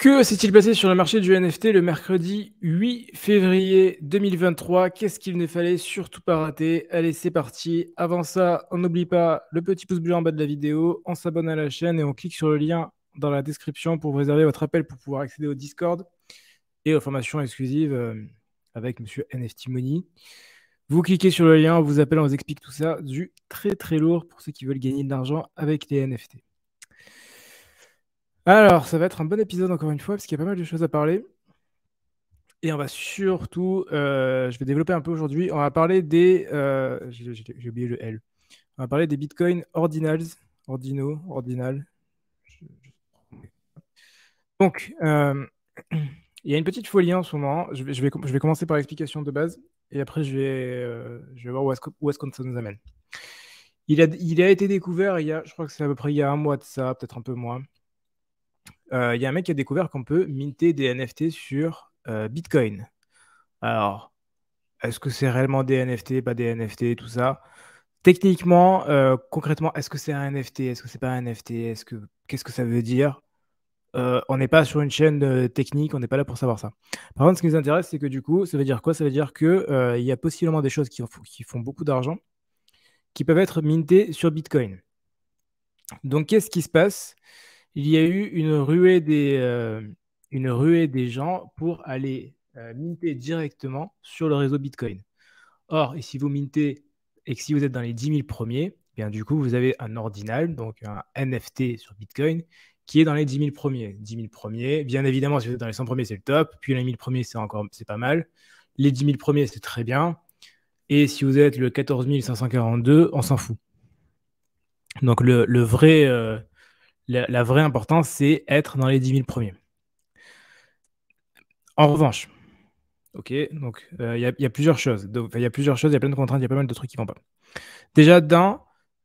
Que s'est-il passé sur le marché du NFT le mercredi 8 février 2023 Qu'est-ce qu'il ne fallait surtout pas rater Allez, c'est parti. Avant ça, on n'oublie pas le petit pouce bleu en bas de la vidéo, on s'abonne à la chaîne et on clique sur le lien dans la description pour réserver votre appel pour pouvoir accéder au Discord et aux formations exclusives euh, avec monsieur NFT Money. Vous cliquez sur le lien, on vous appelle, on vous explique tout ça. Du très très lourd pour ceux qui veulent gagner de l'argent avec les NFT. Alors, ça va être un bon épisode encore une fois, parce qu'il y a pas mal de choses à parler. Et on va surtout, euh, je vais développer un peu aujourd'hui, on va parler des, euh, j'ai oublié le L, on va parler des bitcoins ordinals, Ordino, ordinal. Donc, euh, il y a une petite folie en ce moment, je vais, je vais, commencer par l'explication de base, et après je vais, voir où est-ce est que ça nous amène. Il a, il a été découvert il y a, je crois que c'est à peu près il y a un mois de ça, peut-être un peu moins il euh, y a un mec qui a découvert qu'on peut minter des NFT sur euh, Bitcoin. Alors, est-ce que c'est réellement des NFT, pas des NFT, tout ça Techniquement, euh, concrètement, est-ce que c'est un NFT Est-ce que c'est pas un NFT Est-ce que qu'est-ce que ça veut dire On n'est pas sur une chaîne technique, on n'est pas là pour savoir ça. Par contre, ce qui nous intéresse, c'est que du coup, ça veut dire quoi Ça veut dire qu'il il y a possiblement des choses qui font beaucoup d'argent, qui peuvent être mintées sur Bitcoin. Donc, qu'est-ce qui se passe il y a eu une ruée des, euh, une ruée des gens pour aller euh, minter directement sur le réseau Bitcoin. Or, et si vous mintez et que si vous êtes dans les 10 000 premiers, eh bien du coup, vous avez un ordinal, donc un NFT sur Bitcoin, qui est dans les 10 000 premiers. 10 000 premiers, bien évidemment, si vous êtes dans les 100 premiers, c'est le top. Puis les 1000 premiers, c'est encore c'est pas mal. Les 10 000 premiers, c'est très bien. Et si vous êtes le 14 542, on s'en fout. Donc le, vrai, euh, la, vraie importance, c'est être dans les 10 000 premiers. En revanche, ok, donc euh, il y, a plusieurs choses. Il y a plusieurs choses, il y a plein de contraintes, il y a pas mal de trucs qui vont pas. Déjà, d'un,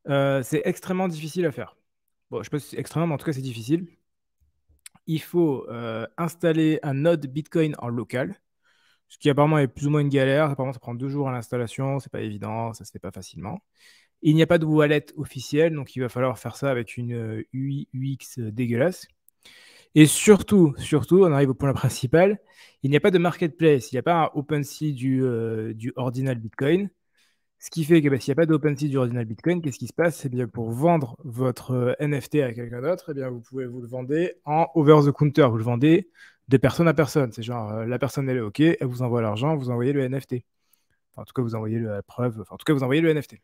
euh, c'est extrêmement difficile à faire. Bon, je sais pas si c'est extrêmement, mais en tout cas, c'est difficile. Il faut euh, installer un node Bitcoin en local, ce qui apparemment est plus ou moins une galère. Apparemment, ça prend deux jours à l'installation, c'est pas évident, ça se fait pas facilement. Il n'y a pas de wallet officiel, donc il va falloir faire ça avec une UI euh, UX euh, dégueulasse. Et surtout, surtout, on arrive au point principal, il n'y a pas de marketplace, il n'y a pas un OpenSea du, euh, du ordinal Bitcoin. Ce qui fait que bah, s'il n'y a pas d'OpenSea du ordinal Bitcoin, qu'est-ce qui se passe c'est eh bien pour vendre votre NFT à quelqu'un d'autre, eh bien vous pouvez vous le vendre en over the counter, vous le vendez de personne à personne. C'est genre la personne elle est OK, elle vous envoie l'argent, vous envoyez le NFT. en tout cas, vous envoyez la preuve, en tout cas, vous envoyez le NFT.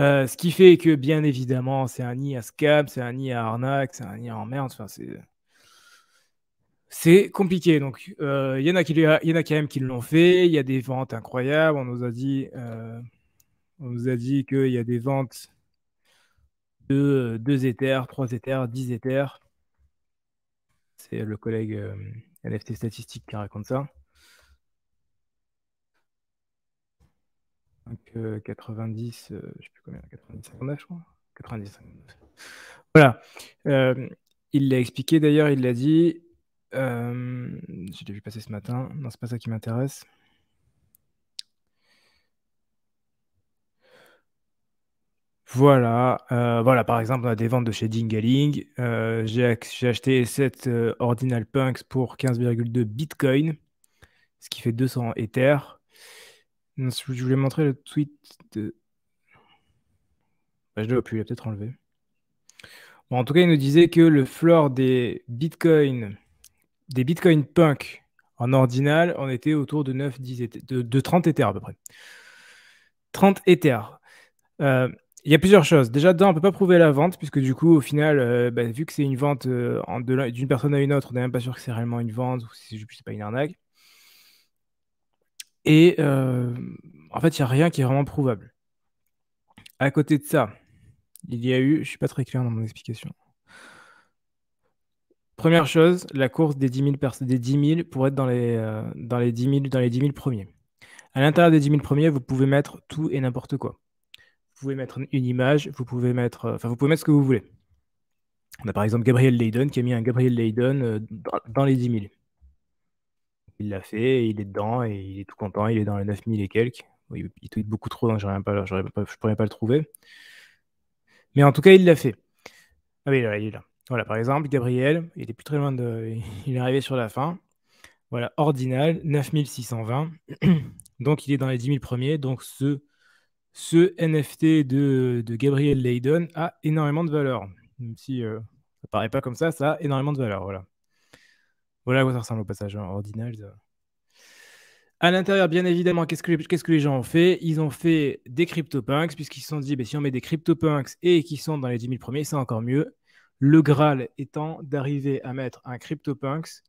Euh, ce qui fait que, bien évidemment, c'est un nid à scam, c'est un nid à arnaque, c'est un nid en merde, c'est. compliqué. Donc, euh, il y, en a y en a quand même qui l'ont fait. Il y a des ventes incroyables. On nous a dit, euh, on nous a dit qu'il y a des ventes de 2 éthers, 3 éthers, 10 éthers. C'est le collègue NFT Statistique qui raconte ça. 90, euh, euh, je sais plus combien, 90, 59, je crois. 90, Voilà. Euh, il l'a expliqué d'ailleurs, il l'a dit. Euh, je l'ai vu passer ce matin. Non, c'est pas ça qui m'intéresse. Voilà, voilà, par exemple, on a des ventes de chez Dingaling. j'ai, acheté 7 Ordinal Punks pour 15,2 Bitcoin, ce qui fait 200 Ether. Je voulais montrer le tweet de. Bah, je ne l'ai plus, il a peut-être enlevé. en tout cas, il nous disait que le floor des bitcoins, des bitcoins punk en ordinal, on était autour de 9, 10 de, 30 Ethers à peu près. 30 Ethers. Euh, il y a plusieurs choses. Déjà, dedans, on ne peut pas prouver la vente, puisque du coup, au final, euh, bah, vu que c'est une vente euh, d'une personne à une autre, on n'est même pas sûr que c'est réellement une vente ou si c'est pas une arnaque. Et euh, en fait, il n'y a rien qui est vraiment prouvable. À côté de ça, il y a eu, je ne suis pas très clair dans mon explication. Première chose, la course des 10 000, des pour être dans les, euh, dans, les 10 000, dans les premiers. À l'intérieur des 10 000 premiers, vous pouvez mettre tout et n'importe quoi. Vous pouvez mettre une image, vous pouvez mettre, euh, enfin, vous pouvez mettre ce que vous voulez. On bah, a par exemple Gabriel Leyden qui a mis un Gabriel Leyden dans, dans, les 10 000. Il l'a fait, il est dedans et il est tout content. Il est dans les 9000 et quelques. il, est tweet beaucoup trop, donc je ne pourrais pas le trouver. Mais en tout cas, il l'a fait. Ah oui, il est là. Il est là. Voilà, par exemple, Gabriel, il est plus très loin de. Il est arrivé sur la fin. Voilà, ordinal, 9620. donc, il est dans les 10 000 premiers. Donc, ce, ce NFT de, de Gabriel Leyden a énormément de valeur. Même si euh, ça paraît pas comme ça, ça a énormément de valeur. Voilà. Voilà à quoi ça ressemble au passage, hein, ordinal. À l'intérieur, bien évidemment, qu'est-ce que, les, qu'est-ce que les gens ont fait Ils ont fait des CryptoPunks, puisqu'ils se sont dit, ben, si on met des CryptoPunks et qu'ils sont dans les 10 000 premiers, c'est encore mieux. Le Graal étant d'arriver à mettre un CryptoPunks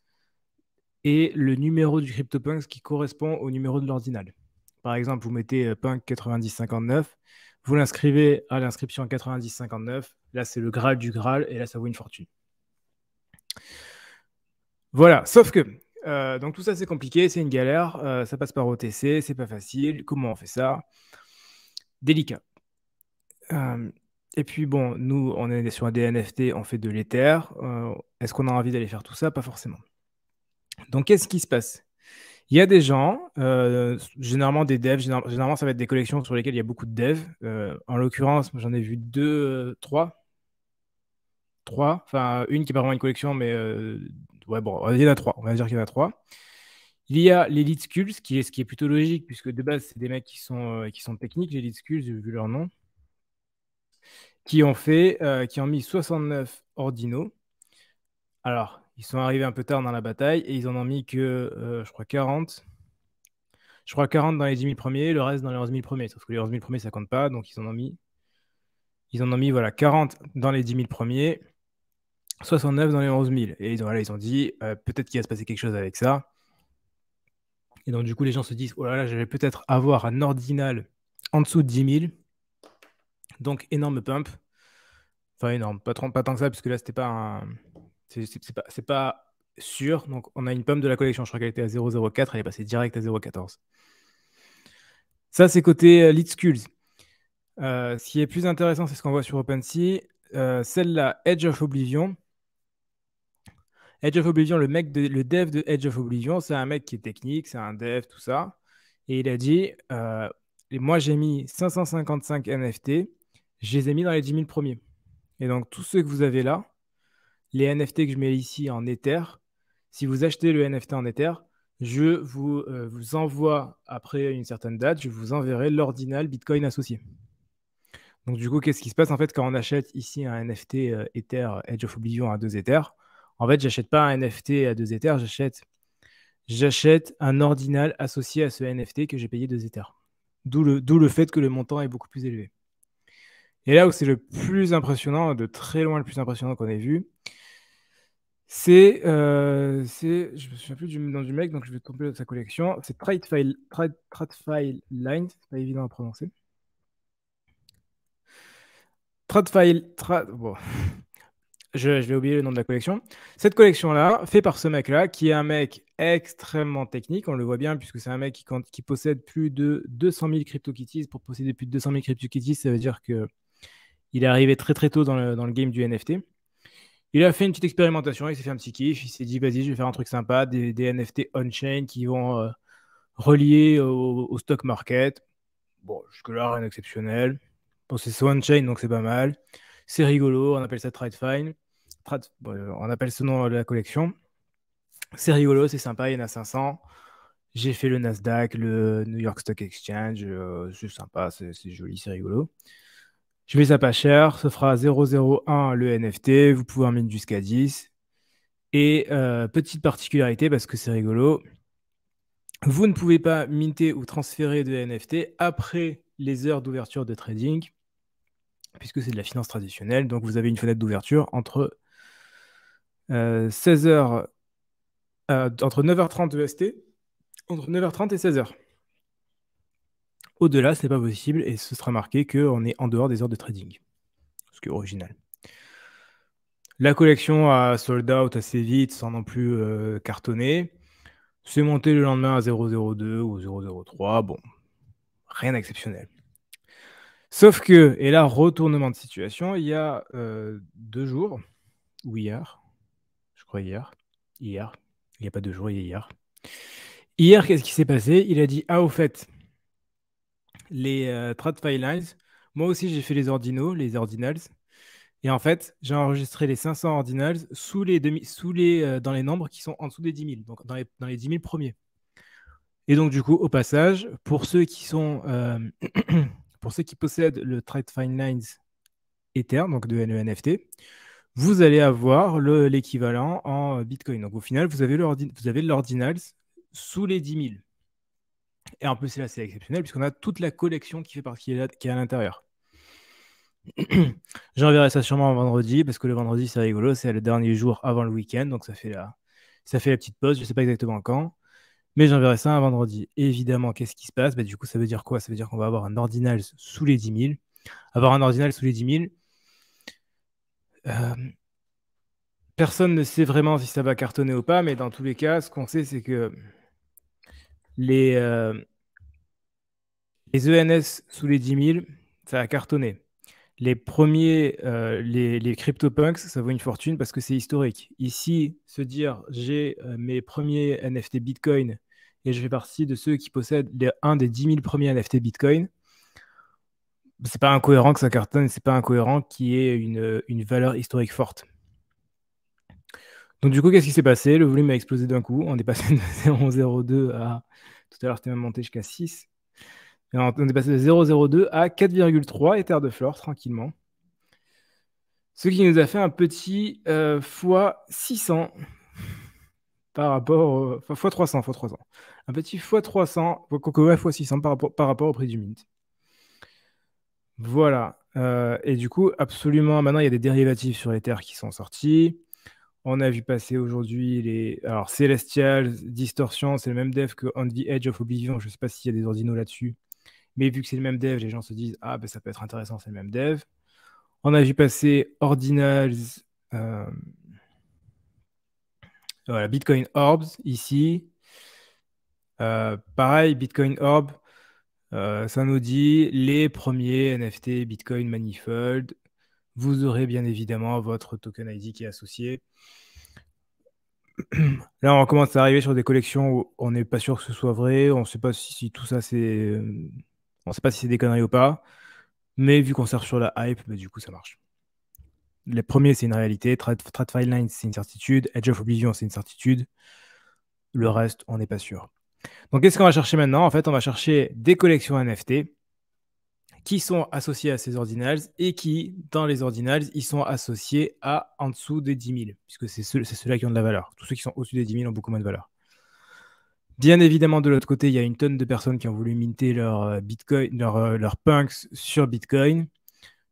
et le numéro du CryptoPunks qui correspond au numéro de l'ordinal. Par exemple, vous mettez euh, Punk 9059, vous l'inscrivez à l'inscription 9059, là c'est le Graal du Graal, et là ça vaut une fortune. Voilà, sauf que, euh, donc tout ça c'est compliqué, c'est une galère, euh, ça passe par OTC, c'est pas facile, comment on fait ça Délicat. Euh, et puis bon, nous on est sur un DNFT, on fait de l'Ether, est-ce qu'on a envie d'aller faire tout ça Pas forcément. Donc qu'est-ce qui se passe il y a des gens, généralement des devs, généralement ça va être des collections sur lesquelles il y a beaucoup de devs. en l'occurrence, j'en ai vu deux, trois. Trois, enfin une qui est pas vraiment une collection, mais ouais, bon, il y en a trois. On va dire qu'il y en a trois. Il y a les lead qui est, ce qui est plutôt logique, puisque de base, c'est des mecs qui sont, euh, qui sont techniques, les lead j'ai vu leur nom, qui ont fait, euh, qui ont mis 69 ordinaux. Alors, ils sont arrivés un peu tard dans la bataille et ils en ont mis que, euh, je crois, 40. Je crois 40 dans les 10 000 premiers, le reste dans les 11 000 premiers. Sauf que les 11 000 premiers, ça compte pas, donc ils en ont mis. Ils en ont mis, voilà, 40 dans les 10 000 premiers. 69 dans les 11 000. Et ils ont, là, ils ont dit, euh, peut-être qu'il va se passer quelque chose avec ça. Et donc, du coup, les gens se disent, oh là là, j'allais peut-être avoir un ordinal en dessous de 10 000. Donc, énorme pump. Enfin, énorme, pas, tant que ça, puisque là, c'était pas un... C'est pas, sûr. Donc, on a une pump de la collection. Je crois qu'elle était à 0,04. Elle est passée direct à 0,14. Ça, c'est côté euh, Lead skills euh, ce qui est plus intéressant, c'est ce qu'on voit sur OpenSea. Celle-là, Edge of Oblivion, Edge of Oblivion, le, mec le dev de Edge of Oblivion, c'est un mec qui est technique, c'est un dev, tout ça. Et il a dit euh, Moi, j'ai mis 555 NFT, je les ai mis dans les 10 000 premiers. Et donc, tous ceux que vous avez là, les NFT que je mets ici en Ether, si vous achetez le NFT en Ether, je euh, vous, envoie après une certaine date, je vous enverrai l'ordinal Bitcoin associé. Donc, du coup, qu'est-ce qui se passe en fait quand on achète ici un NFT euh, Ether, Edge of Oblivion à 2 Ether en fait, j'achète pas un NFT à deux Ethers, j'achète j'achète un ordinal associé à ce NFT que j'ai payé deux Ethers. D'où le, le fait que le montant est beaucoup plus élevé. Et là où c'est le plus impressionnant, de très loin le plus impressionnant qu'on ait vu, c'est, Je euh, c'est, je me souviens plus du nom du mec, donc je vais tomber dans sa collection. C'est Tradefile, Trade, file Line, pas évident à prononcer. Tradefile, bon je, vais oublier le nom de la collection. Cette collection-là, fait par ce mec-là, qui est un mec extrêmement technique, on le voit bien, puisque c'est un mec qui, possède plus de 200 000 crypto-kitties. Pour posséder plus de 200 000 crypto-kitties, ça veut dire qu'il est arrivé très très tôt dans le, game du NFT. Il a fait une petite expérimentation, il s'est fait un petit kiff, il s'est dit vas-y, je vais faire un truc sympa, des, NFT on-chain qui vont euh, relier au, stock market. Bon, jusque-là, rien d'exceptionnel. Bon, c'est on-chain, donc c'est pas mal. C'est rigolo, on appelle ça tried-fine ». Euh, on appelle ce nom la collection. C'est rigolo, c'est sympa, il y en a 500. J'ai fait le Nasdaq, le New York Stock Exchange, euh, c'est sympa, c'est joli, c'est rigolo. Je mets ça pas cher, Ce fera 0,01 le NFT, vous pouvez en mettre jusqu'à 10. Et euh, petite particularité, parce que c'est rigolo, vous ne pouvez pas minter ou transférer de NFT après les heures d'ouverture de trading, puisque c'est de la finance traditionnelle, donc vous avez une fenêtre d'ouverture entre 16h, euh, euh, entre 9h30 EST, entre 9h30 et 16h. Au-delà, ce n'est pas possible et ce sera marqué qu'on est en dehors des heures de trading. Ce qui est original. La collection a sold out assez vite sans non plus euh, cartonner. C'est monté le lendemain à 0,02 ou 0,03. Bon, rien d'exceptionnel. Sauf que, et là, retournement de situation, il y a deux jours, ou hier, hier. Hier. Il n'y a pas de jours, il hier. Hier, qu'est-ce qui s'est passé Il a dit Ah, au fait, les trade euh, Trad lines. moi aussi j'ai fait les ordinaux, les ordinals. Et en fait, j'ai enregistré les 500 ordinals sous les sous les, euh, dans les nombres qui sont en dessous des 10 000, donc dans les, dans les 10 000 premiers. Et donc, du coup, au passage, pour ceux qui sont. Euh, pour ceux qui possèdent le Trade lines Ether, donc de NFT. E vous allez avoir l'équivalent en euh, Bitcoin. Donc au final, vous avez l'ordinals sous les 10 000. Et en plus, c'est assez exceptionnel puisqu'on a toute la collection qui fait partie qui est à l'intérieur. J'enverrai ça sûrement vendredi parce que le vendredi, c'est rigolo, c'est le dernier jour avant le week-end, donc ça fait la, ça fait la petite pause. Je ne sais pas exactement quand, mais j'enverrai ça un vendredi. évidemment, qu'est-ce qui se passe bah, Du coup, ça veut dire quoi Ça veut dire qu'on va avoir un ordinal sous les 10 000. Avoir un ordinal sous les 10 000, euh, personne ne sait vraiment si ça va cartonner ou pas, mais dans tous les cas, ce qu'on sait, c'est que les, euh, les ENS sous les 10 000, ça a cartonné. Les premiers, euh, les, CryptoPunks, ça vaut une fortune parce que c'est historique. Ici, se dire j'ai mes premiers NFT Bitcoin et je fais partie de ceux qui possèdent un des 10 000 premiers NFT Bitcoin, c'est pas incohérent que ça cartonne, c'est pas incohérent qu'il y ait une, valeur historique forte. Donc du coup, qu'est-ce qui s'est passé Le volume a explosé d'un coup. On est passé de 0,02 à... Tout à l'heure, c'était même monté jusqu'à 6. on est passé de 0,02 à 4,3 éthers de flore, tranquillement. Ce qui nous a fait un petit x euh, fois 600 par rapport... Enfin, fois 300, fois 300. Un petit fois 300, fois 600 par par rapport au prix du mint. Voilà. Euh, et du coup, absolument, maintenant, il y a des dérivatifs sur les terres qui sont sortis. On a vu passer aujourd'hui les. Alors, Celestial, Distortion, c'est le même dev que On the Edge of Oblivion. Je ne sais pas s'il y a des ordinaux là-dessus. Mais vu que c'est le même dev, les gens se disent Ah, ben, ça peut être intéressant, c'est le même dev. On a vu passer Ordinals. Euh, voilà, Bitcoin Orbs ici. Euh, pareil, Bitcoin Orb, ça euh, nous dit les premiers NFT Bitcoin Manifold. Vous aurez bien évidemment votre token ID qui est associé. Là, on commence à arriver sur des collections où on n'est pas sûr que ce soit vrai. On ne sait pas si, tout ça, c'est. Euh, on sait pas si c'est des conneries ou pas. Mais vu qu'on sert sur la hype, bah, du coup, ça marche. Les premiers, c'est une réalité. Tradfile Line, c'est une certitude. Edge of Oblivion, c'est une certitude. Le reste, on n'est pas sûr. Donc, qu'est-ce qu'on va chercher maintenant En fait, on va chercher des collections NFT qui sont associées à ces ordinals et qui, dans les ordinals, ils sont associés à en dessous des 10 000, puisque c'est ceux-là qui ont de la valeur. Tous ceux qui sont au-dessus des 10 000 ont beaucoup moins de valeur. Bien évidemment, de l'autre côté, il y a une tonne de personnes qui ont voulu minter leur euh, Bitcoin, euh, leur, punks sur Bitcoin.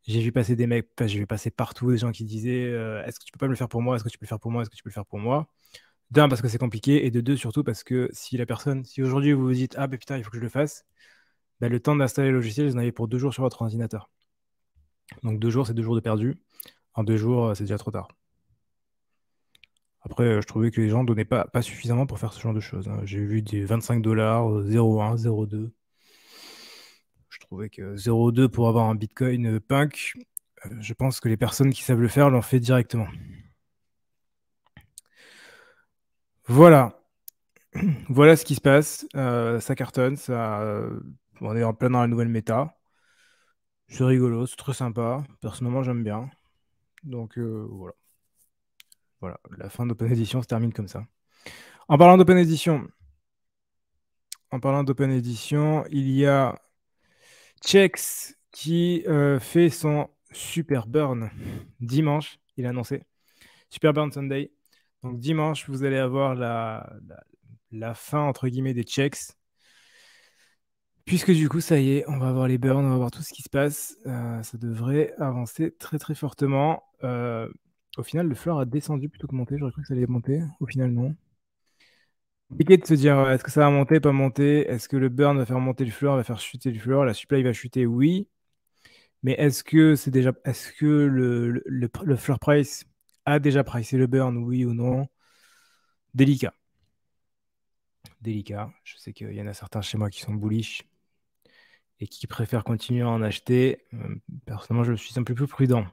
J'ai vu passer des mecs, j'ai vu passer partout des gens qui disaient euh, Est-ce que tu peux pas me le faire pour moi Est-ce que tu peux le faire pour moi Est-ce que tu peux le faire pour moi d'un, parce que c'est compliqué, et de deux, surtout parce que si la personne, si aujourd'hui vous vous dites Ah, ben putain, il faut que je le fasse, ben, le temps d'installer le logiciel, vous en avez pour deux jours sur votre ordinateur. Donc deux jours, c'est deux jours de perdu. En deux jours, euh, c'est déjà trop tard. Après, euh, je trouvais que les gens ne donnaient pas, suffisamment pour faire ce genre de choses. Hein. J'ai vu des 25 dollars, 0,1, euh, 0,2. Je trouvais que 0,2 pour avoir un bitcoin punk, je pense que les personnes qui savent le faire l'ont fait directement. Voilà. Voilà ce qui se passe. Euh, ça cartonne. Ça, euh, on est en plein dans la nouvelle méta. C'est rigolo, c'est très sympa. Personnellement, j'aime bien. Donc euh, voilà. Voilà, la fin d'Open Edition se termine comme ça. En parlant d'Open Edition, en parlant d'Open Edition, il y a Chex qui fait son Super Burn dimanche, il a annoncé. Super Burn Sunday. Donc dimanche, vous allez avoir la, fin entre guillemets des checks. Puisque du coup, ça y est, on va avoir les burns, on va voir tout ce qui se passe. Euh, ça devrait avancer très très fortement. Euh, au final, le fleur a descendu plutôt que monter. J'aurais cru que ça allait monter. Au final, non. Compliqué de se dire est-ce que ça va monter, pas monter Est-ce que le burn va faire monter le fleur, va faire chuter le fleur La supply va chuter, oui. Mais est-ce que c'est déjà. Est-ce que le, le, le floor price a déjà pricé le burn, oui ou non Délicat. Délicat. Je sais qu'il y en a certains chez moi qui sont bullish et qui préfèrent continuer à en acheter. Euh, personnellement, je suis un peu plus prudent.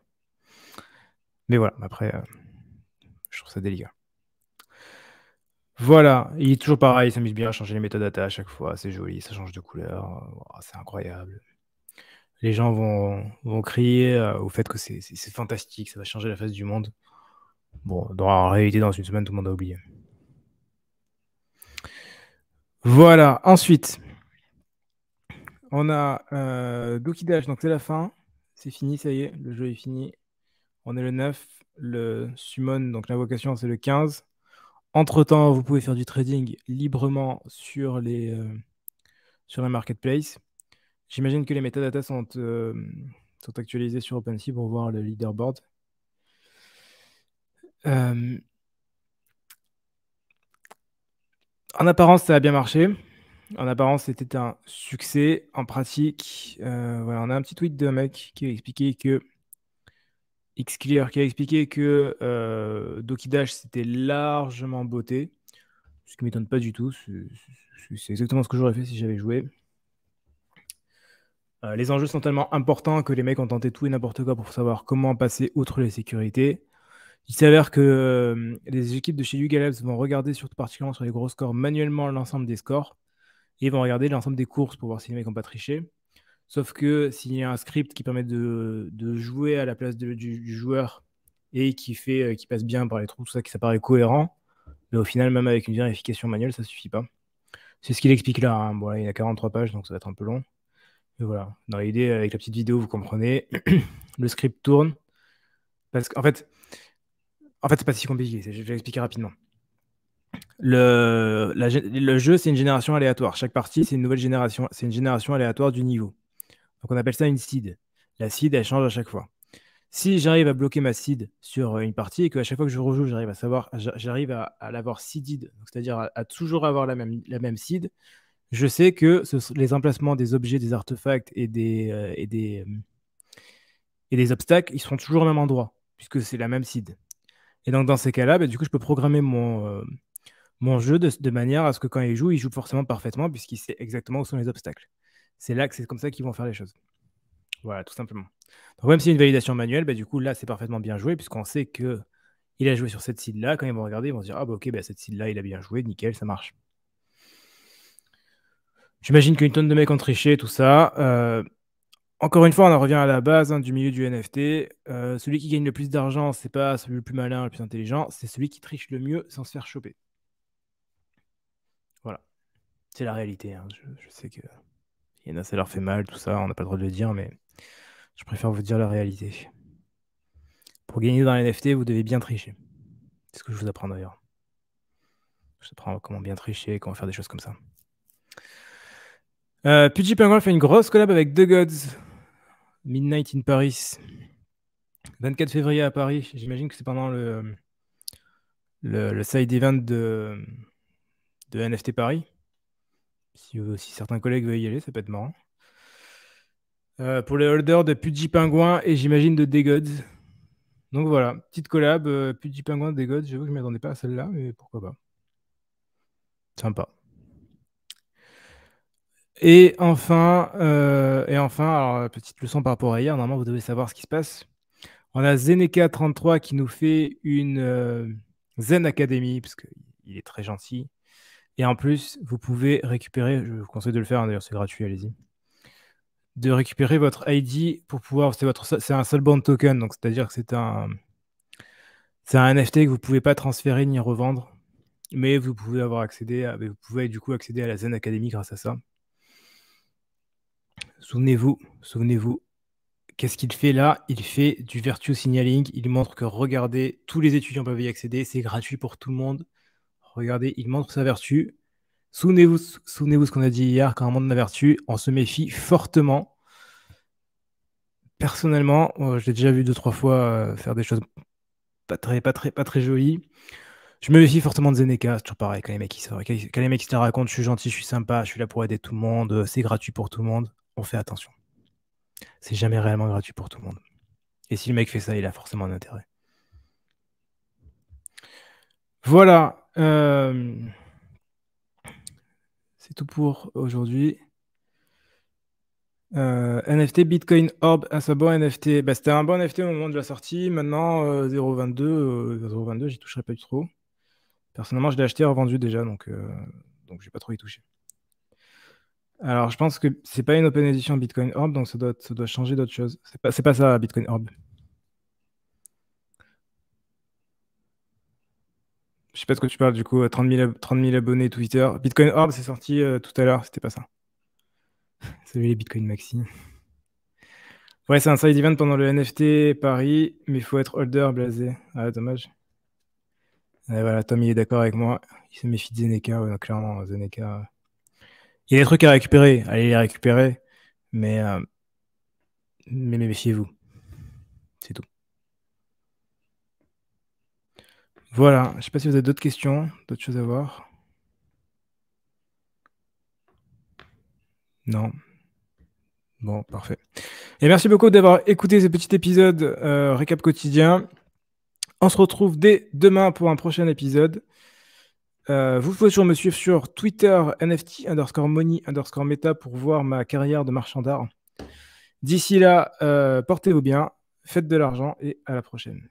Mais voilà, après, euh, je trouve ça délicat. Voilà, il est toujours pareil, il s'amuse bien à changer les méthodes méthodes à chaque fois, c'est joli, ça change de couleur, oh, c'est incroyable. Les gens vont, vont crier euh, au fait que c'est fantastique, ça va changer la face du monde. Bon, dans, en réalité, dans une semaine, tout le monde a oublié. Voilà, ensuite, on a euh, donc c'est la fin. C'est fini, ça y est, le jeu est fini. On est le 9, le Summon, donc l'invocation, c'est le 15. Entre-temps, vous pouvez faire du trading librement sur les, euh, sur les marketplaces. J'imagine que les métadatas sont, euh, sont actualisées sur OpenSea pour voir le leaderboard. Euh, en apparence, ça a bien marché. En apparence, c'était un succès. En pratique, euh, voilà, on a un petit tweet d'un mec qui a expliqué que Xclear, qui a expliqué que euh, Doki Dash c'était largement beauté, ce qui m'étonne pas du tout. C'est exactement ce que j'aurais fait si j'avais joué. Euh, les enjeux sont tellement importants que les mecs ont tenté tout et n'importe quoi pour savoir comment passer outre les sécurités. Il s'avère que euh, les équipes de chez Ugalabs vont regarder surtout particulièrement sur les gros scores manuellement l'ensemble des scores et vont regarder l'ensemble des courses pour voir si les mecs n'ont pas triché. Sauf que s'il y a un script qui permet de, jouer à la place du, joueur et qui fait euh, qui passe bien par les trous, tout ça, qui ça paraît cohérent, mais au final, même avec une vérification manuelle, ça ne suffit pas. C'est ce qu'il explique là. Hein. là, il y a 43 pages, donc ça va être un peu long. Mais voilà. Dans l'idée, avec la petite vidéo, vous comprenez. le script tourne. Parce qu'en fait, en fait, c'est pas si compliqué, je vais l'expliquer rapidement. Le, jeu, c'est une génération aléatoire. Chaque partie, c'est une nouvelle génération, c'est une génération aléatoire du niveau. Donc on appelle ça une seed. La seed, elle change à chaque fois. Si j'arrive à bloquer ma seed sur euh, une partie et qu'à chaque fois que je rejoue, j'arrive à savoir, j'arrive à, l'avoir seeded, c'est-à-dire à, toujours avoir la même, la seed, je sais que les emplacements des objets, des artefacts et des, euh, euh, et des obstacles, ils seront toujours au même endroit, puisque c'est la même seed. Et donc, dans ces cas-là, bah, du coup, je peux programmer mon, euh, mon jeu de, manière à ce que quand il joue, il joue forcément parfaitement, puisqu'il sait exactement où sont les obstacles. C'est là que c'est comme ça qu'ils vont faire les choses. Voilà, tout simplement. Donc, même s'il y une validation manuelle, bah, du coup, là, c'est parfaitement bien joué, puisqu'on sait que il a joué sur cette cible-là. Quand ils vont regarder, ils vont se dire Ah, bah, ok, bah, cette cible-là, il a bien joué, nickel, ça marche. J'imagine qu'une tonne de mecs ont triché, tout ça. Euh, encore une fois, on en revient à la base hein, du milieu du NFT. Euh, celui qui gagne le plus d'argent, c'est pas celui le plus malin, le plus intelligent, c'est celui qui triche le mieux sans se faire choper. Voilà. C'est la réalité. Hein. Je, sais que il y en a, ça leur fait mal, tout ça, on n'a pas le droit de le dire, mais je préfère vous dire la réalité. Pour gagner dans les NFT, vous devez bien tricher. C'est ce que je vous apprends d'ailleurs. Je vous apprends comment bien tricher, comment faire des choses comme ça. Euh, fait une grosse collab avec The Gods. Midnight in Paris. 24 février à Paris. J'imagine que c'est pendant le, le, side event de, de NFT Paris. Si, certains collègues veulent y aller, ça peut être marrant. Euh, pour les holders de Pudgy Pingouin et j'imagine de Degods. Donc voilà, petite collab, euh, Pudgy Pingouin, Degods. J'avoue que je ne m'attendais pas à celle-là, mais pourquoi pas. Sympa. Et enfin, euh, et enfin euh, petite leçon par rapport à hier, normalement vous devez savoir ce qui se passe. On a Zeneca33 qui nous fait une euh, Zen Academy, parce qu'il est très gentil. Et en plus, vous pouvez récupérer, je vous conseille de le faire, hein, d'ailleurs c'est gratuit, allez-y, de récupérer votre ID pour pouvoir, c'est, votre, c'est un token, donc c'est-à-dire que c'est un, c'est un NFT que vous ne pouvez pas transférer ni revendre, mais vous pouvez avoir accédé, vous pouvez du coup accéder à la Zen Academy grâce à ça. Souvenez-vous, souvenez-vous, qu'est-ce qu'il fait là Il fait du virtue signaling. Il montre que, regardez, tous les étudiants peuvent y accéder. C'est gratuit pour tout le monde. Regardez, il montre sa vertu. Souvenez-vous souvenez ce qu'on a dit hier, quand on montre la vertu, on se méfie fortement. Personnellement, euh, je l'ai déjà vu deux, trois fois euh, faire des choses pas très, pas très, pas très jolies. Je me méfie fortement de Zeneca, c'est toujours pareil. Quand les, mecs, qui quand les mecs racontent, je suis gentil, je suis sympa, je suis là pour aider tout le monde, euh, c'est gratuit pour tout le monde on fait attention. C'est jamais réellement gratuit pour tout le monde. Et si le mec fait ça, il a forcément un intérêt. Voilà. Euh, c'est tout pour aujourd'hui. Euh, NFT Bitcoin Orb, ah, un bon NFT. Bah, c'était un bon NFT au moment de la sortie. Maintenant, 0.22, euh, 0.22, j'y toucherai pas du trop. Personnellement, je l'ai acheté et revendu déjà, donc, donc je n'ai pas trop y touché. Alors, je pense que c'est pas une open edition Bitcoin Orb, donc ça doit, doit changer d'autres choses. C'est pas, pas ça, Bitcoin Orb. Je sais pas de quoi tu parles, du coup, 30 euh, 000, abonnés Twitter. Bitcoin Orb, c'est sorti euh, tout à l'heure, c'était pas ça. Salut les Bitcoin Maxi. Ouais, c'est un side event pendant le NFT Paris, mais il faut être holder, blasé. Ah, dommage. Et voilà, Tom, il est d'accord avec moi. Il se méfie de Zeneca, clairement, Zeneca. Il y a des trucs à récupérer, allez les récupérer, mais, euh, mais méfiez-vous. C'est tout. Voilà, je ne sais pas si vous avez d'autres questions, d'autres choses à voir. Non. Bon, parfait. Et merci beaucoup d'avoir écouté ce petit épisode Recap euh, récap quotidien. On se retrouve dès demain pour un prochain épisode. Euh, vous pouvez toujours me suivre sur Twitter, NFT, underscore money, underscore meta pour voir ma carrière de marchand d'art. D'ici là, euh, portez-vous bien, faites de l'argent et à la prochaine.